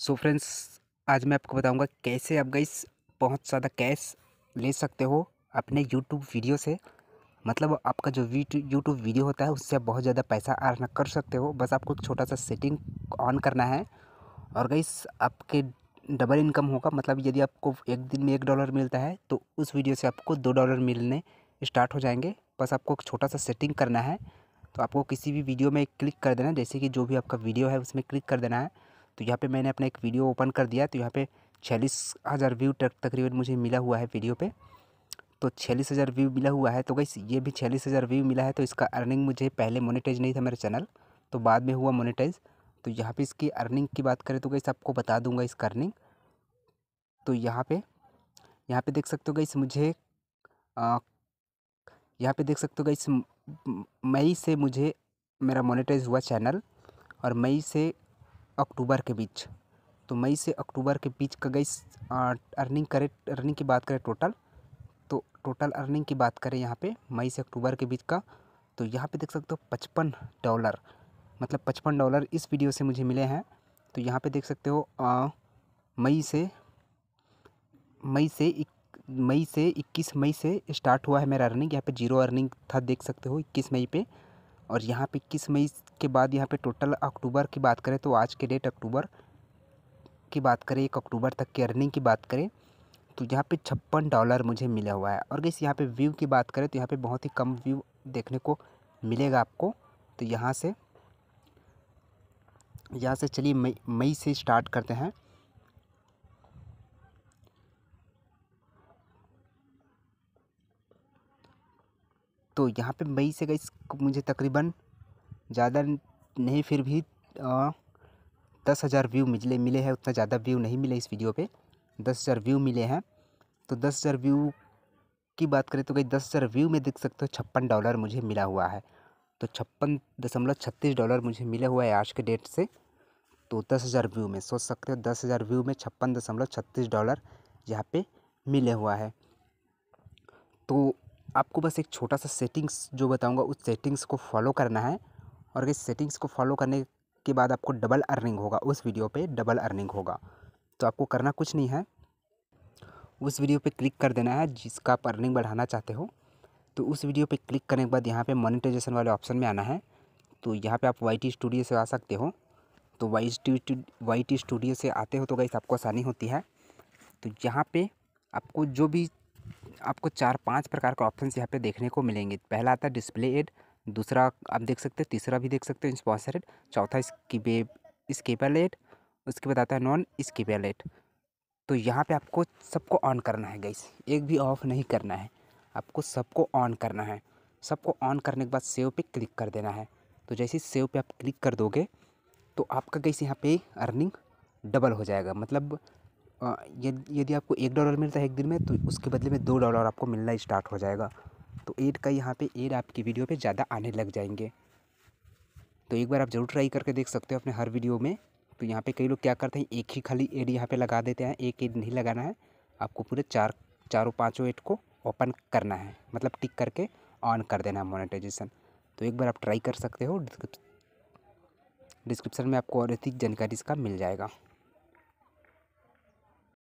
सो so friends आज मैं आपको बताऊंगा कैसे आप गई बहुत ज़्यादा कैश ले सकते हो अपने यूट्यूब वीडियो से मतलब आपका जो यूट्यूब वीडियो होता है उससे आप बहुत ज़्यादा पैसा अर्न कर सकते हो बस आपको एक छोटा सा सेटिंग ऑन करना है और गई आपके डबल इनकम होगा मतलब यदि आपको एक दिन में एक डॉलर मिलता है तो उस वीडियो से आपको दो डॉलर मिलने स्टार्ट हो जाएंगे बस आपको एक छोटा सा सेटिंग करना है तो आपको किसी भी वीडियो में क्लिक कर देना है जैसे कि जो भी आपका वीडियो है उसमें क्लिक कर देना है तो यहाँ पे मैंने अपना एक वीडियो ओपन कर दिया तो यहाँ पे छियालीस हज़ार व्यू तक तकरीबन मुझे मिला हुआ है वीडियो पे तो छियालीस हज़ार व्यू मिला हुआ है तो गई ये भी छियालीस हज़ार व्यू मिला है तो इसका अर्निंग मुझे पहले मोनिटाइज नहीं था मेरा चैनल तो बाद में हुआ मोनिटाइज़ तो यहाँ पर इसकी अर्निंग की बात करें तो गई आपको बता दूंगा इसका अर्निंग तो यहाँ पे यहाँ पे देख सकते हो गई मुझे यहाँ पर देख सकते हो गई मई से मुझे मेरा मोनिटाइज़ हुआ चैनल और मई से अक्टूबर के बीच तो मई से अक्टूबर के बीच का गई अर्निंग करें अर्निंग की बात करें टोटल तो टोटल अर्निंग की बात करें यहाँ पे मई से अक्टूबर के बीच का तो यहाँ पे देख सकते हो पचपन डॉलर मतलब पचपन डॉलर इस वीडियो से मुझे मिले हैं तो यहाँ पे देख सकते हो मई से मई से मई से इक्कीस मई से स्टार्ट हुआ है मेरा अर्निंग यहाँ पे जीरो अर्निंग था देख सकते हो इक्कीस मई पर और यहाँ पे इक्कीस मई के बाद यहाँ पे टोटल अक्टूबर की बात करें तो आज के डेट अक्टूबर की बात करें एक अक्टूबर तक की अर्निंग की बात करें तो यहाँ पे छप्पन डॉलर मुझे मिला हुआ है और गैस यहाँ पे व्यू की बात करें तो यहाँ पे बहुत ही कम व्यू देखने को मिलेगा आपको तो यहाँ से यहाँ से चलिए मई मई से स्टार्ट करते हैं तो यहाँ पे मई से गई मुझे तकरीबन ज़्यादा नहीं फिर भी आ, दस हज़ार व्यू मिले मिले हैं उतना ज़्यादा व्यू नहीं मिले इस वीडियो पे दस हज़ार व्यू मिले हैं तो दस हज़ार व्यू की बात करें तो कहीं दस हज़ार व्यू में देख सकते हो छप्पन डॉलर मुझे मिला हुआ है तो छप्पन दशमलव छत्तीस डॉलर मुझे मिला हुआ है आज के डेट से तो दस हज़ार व्यू में सोच सकते हो दस हज़ार व्यू में छप्पन दशमलव छत्तीस डॉलर यहाँ पे मिले हुआ है तो आपको बस एक छोटा सा सेटिंग्स जो बताऊंगा उस सेटिंग्स को फॉलो करना है और इस सेटिंग्स को फॉलो करने के बाद आपको डबल अर्निंग होगा उस वीडियो पे डबल अर्निंग होगा तो आपको करना कुछ नहीं है उस वीडियो पे क्लिक कर देना है जिसका आप अर्निंग बढ़ाना चाहते हो तो उस वीडियो पे क्लिक करने के बाद यहाँ पे मोनिटाइजेशन वाले ऑप्शन में आना है तो यहाँ पे आप वाई टी स्टूडियो से आ सकते हो तो Y T Y T studio से आते हो तो गई आपको आसानी होती है तो यहाँ पर आपको जो भी आपको चार पांच प्रकार के ऑप्शन यहाँ पे देखने को मिलेंगे पहला आता है डिस्प्ले एड दूसरा आप देख सकते हैं तीसरा भी देख सकते हैं स्पॉन्सर एड चौथा इसकी स्केपेबल एड उसके बाद आता है नॉन स्केपेबल एड तो यहाँ पे आपको सबको ऑन करना है गैस एक भी ऑफ नहीं करना है आपको सबको ऑन करना है सबको ऑन करने के बाद सेव पे क्लिक कर देना है तो जैसे ही सेव पर आप क्लिक कर दोगे तो आपका गैस यहाँ पे अर्निंग डबल हो जाएगा मतलब यदि आपको एक डॉलर मिलता है एक दिन में तो उसके बदले में दो डॉलर आपको मिलना स्टार्ट हो जाएगा तो एड का यहाँ पे एड आपकी वीडियो पे ज़्यादा आने लग जाएंगे तो एक बार आप ज़रूर ट्राई करके देख सकते हो अपने हर वीडियो में तो यहाँ पे कई लोग क्या करते हैं एक ही खाली एड यहाँ पे लगा देते हैं एक एड नहीं लगाना है आपको पूरे चार चारों पाँचों एड को ओपन करना है मतलब टिक करके ऑन कर देना है मोनिटाइजेशन तो एक बार आप ट्राई कर सकते हो डिस्क्रिप्शन में आपको और अधिक जानकारी इसका मिल जाएगा